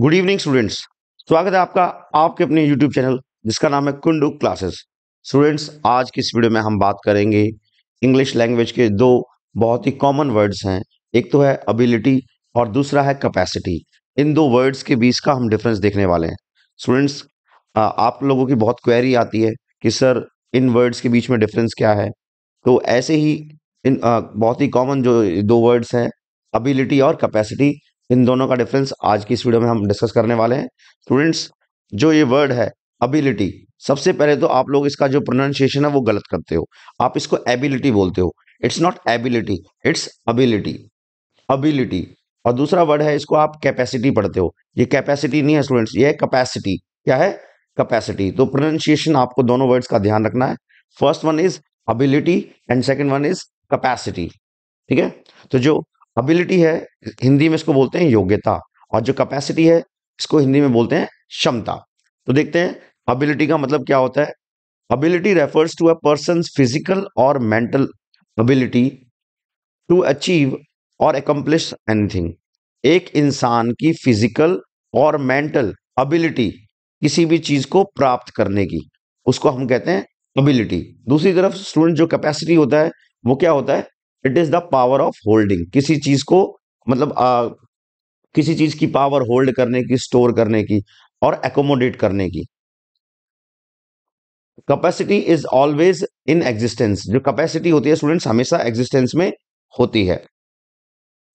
good evening students स्वागत है आपका आपके अपने यूट्यूब चैनल जिसका नाम है कुंडू क्लासेस स्टूडेंट्स आज की इस वीडियो में हम बात करेंगे इंग्लिश लैंग्वेज के दो बहुत ही कॉमन वर्ड्स हैं एक तो है अबिलिटी और दूसरा है कैपेसिटी इन दो वर्ड्स के बीच का हम डिफरेंस देखने वाले हैं स्टूडेंट्स आप लोगों की बहुत क्वेरी आती है कि सर इन वर्ड्स के बीच में डिफरेंस क्या है तो ऐसे ही इन आ, बहुत ही कॉमन जो दो वर्ड्स हैं अबिलिटी और कैपेसिटी इन दोनों का डिफरेंस आज की इस वीडियो में हम डिस्कस करने वाले हैं स्टूडेंट्स जो ये वर्ड है अबिलिटी सबसे पहले तो आप लोग इसका जो प्रोनाउंसिएशन है वो गलत करते हो आप इसको एबिलिटी बोलते हो it's not ability it's ability ability और दूसरा वर्ड है इसको आप कैपेसिटी पढ़ते हो ये कैपेसिटी नहीं है स्टूडेंट्स ये कैपेसिटी क्या है कैपेसिटी तो प्रोनाउंसिएशन आपको दोनों वर्ड्स का ध्यान रखना है first one is ability and second one is capacity ठीक है तो जो अबिलिटी है हिंदी में इसको बोलते हैं योग्यता और जो कैपेसिटी है इसको हिंदी में बोलते हैं क्षमता तो देखते हैं अबिलिटी का मतलब क्या होता है ability refers to a person physical और मेंटल अबिलिटी टू अचीव और अकम्पलिश एनीथिंग एक इंसान की फिजिकल और मेंटल अबिलिटी किसी भी चीज को प्राप्त करने की उसको हम कहते हैं अबिलिटी दूसरी तरफ स्टूडेंट जो कैपेसिटी होता है वो क्या होता है it is the power of holding किसी चीज को मतलब आ, किसी चीज की पावर होल्ड करने की स्टोर करने की और एकोमोडेट करने की capacity is always in existence जो कैपेसिटी होती है स्टूडेंट्स हमेशा एग्जिस्टेंस में होती है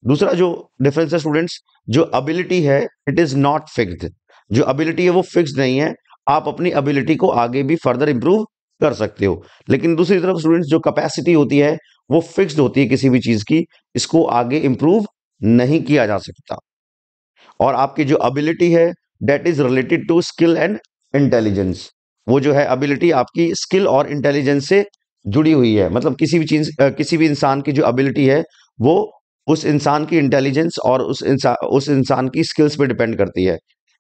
दूसरा जो डिफरेंस है स्टूडेंट्स जो अबिलिटी है इट इज नॉट फिक्स्ड जो अबिलिटी है वो फिक्स्ड नहीं है आप अपनी अबिलिटी को आगे भी फर्दर इंप्रूव कर सकते हो लेकिन दूसरी तरफ स्टूडेंट्स जो कैपेसिटी होती है वो फिक्स्ड होती है किसी भी चीज़ की इसको आगे इंप्रूव नहीं किया जा सकता और आपकी जो एबिलिटी है that is related to skill and intelligence वो जो है एबिलिटी आपकी स्किल और इंटेलिजेंस से जुड़ी हुई है मतलब किसी भी चीज किसी भी इंसान की जो एबिलिटी है वो उस इंसान की इंटेलिजेंस और उस इंसान उस इंसान की स्किल्स पे डिपेंड करती है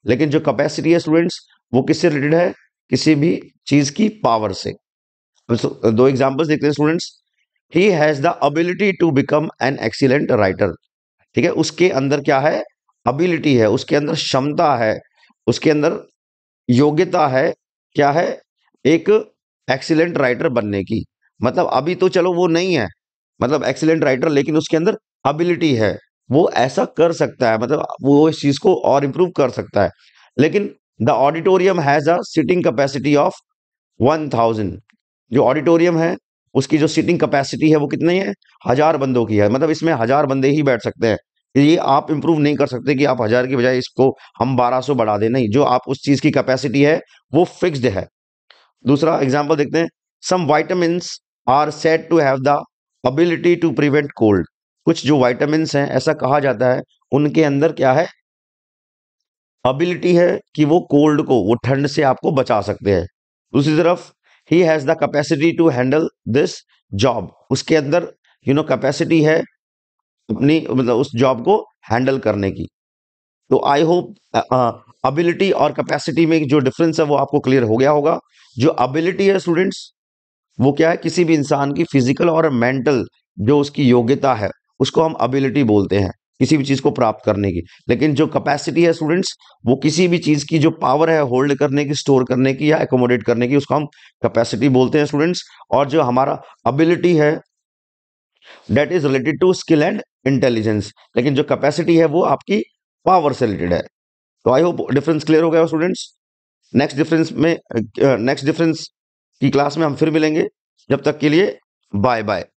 लेकिन जो कैपेसिटी है स्टूडेंट्स वो किससे रिलेटेड है किसी भी चीज की पावर से दो एग्जांपल्स देखते हैं students he has the ability to become an excellent writer ठीक है उसके अंदर क्या है अबिलिटी है उसके अंदर क्षमता है उसके अंदर योग्यता है क्या है एक एक्सीलेंट राइटर बनने की मतलब अभी तो चलो वो नहीं है मतलब एक्सीलेंट राइटर लेकिन उसके अंदर अबिलिटी है वो ऐसा कर सकता है मतलब वो इस चीज को और इम्प्रूव कर सकता है लेकिन the auditorium has a sitting capacity of one thousand जो ऑडिटोरियम है उसकी जो सीटिंग कैपेसिटी है वो कितनी है हजार बंदों की है मतलब इसमें हजार बंदे ही बैठ सकते हैं ये आप इम्प्रूव नहीं कर सकते कि आप हजार की बजाय इसको हम बारह सौ बढ़ा दें नहीं जो आप उस चीज की कैपेसिटी है वो फिक्स्ड है दूसरा एग्जाम्पल देखते हैं some vitamin are set to have the ability to prevent cold कुछ जो वाइटामिन हैं ऐसा कहा जाता है उनके अंदर क्या है अबिलिटी है कि वो कोल्ड को वो ठंड से आपको बचा सकते हैं दूसरी तरफ he has the capacity to handle this job उसके अंदर यू नो कैपेसिटी है अपनी मतलब उस जॉब को हैंडल करने की तो आई होप अबिलिटी और कैपेसिटी में जो डिफरेंस है वो आपको क्लियर हो गया होगा जो अबिलिटी है स्टूडेंट्स वो क्या है किसी भी इंसान की फिजिकल और मेंटल जो उसकी योग्यता है उसको हम अबिलिटी बोलते हैं किसी भी चीज को प्राप्त करने की लेकिन जो कैपेसिटी है स्टूडेंट्स वो किसी भी चीज की जो पावर है होल्ड करने की स्टोर करने की या एकोमोडेट करने की उसको हम कैपेसिटी बोलते हैं स्टूडेंट्स और जो हमारा अबिलिटी है that is related to skill and intelligence लेकिन जो कैपेसिटी है वो आपकी पावर से रिलेटेड है तो आई होप डिफरेंस क्लियर हो गया स्टूडेंट्स नेक्स्ट डिफरेंस में नेक्स्ट uh, डिफरेंस की क्लास में हम फिर मिलेंगे जब तक के लिए बाय बाय